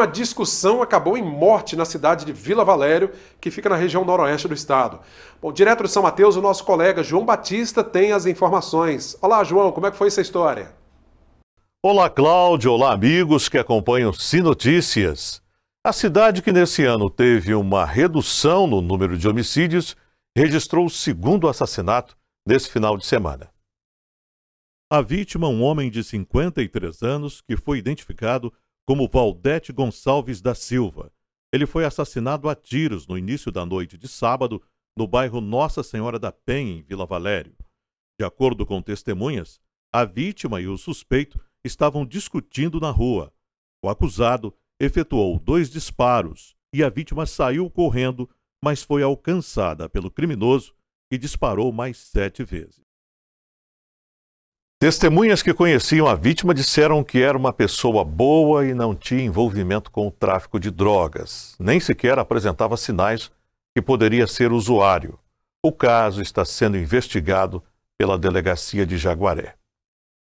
uma discussão acabou em morte na cidade de Vila Valério, que fica na região noroeste do estado. Bom, direto de São Mateus, o nosso colega João Batista tem as informações. Olá, João, como é que foi essa história? Olá, Cláudio. Olá, amigos que acompanham Notícias. A cidade que nesse ano teve uma redução no número de homicídios registrou o segundo assassinato nesse final de semana. A vítima, um homem de 53 anos, que foi identificado como Valdete Gonçalves da Silva. Ele foi assassinado a tiros no início da noite de sábado no bairro Nossa Senhora da Penha, em Vila Valério. De acordo com testemunhas, a vítima e o suspeito estavam discutindo na rua. O acusado efetuou dois disparos e a vítima saiu correndo, mas foi alcançada pelo criminoso e disparou mais sete vezes. Testemunhas que conheciam a vítima disseram que era uma pessoa boa e não tinha envolvimento com o tráfico de drogas, nem sequer apresentava sinais que poderia ser usuário. O caso está sendo investigado pela delegacia de Jaguaré.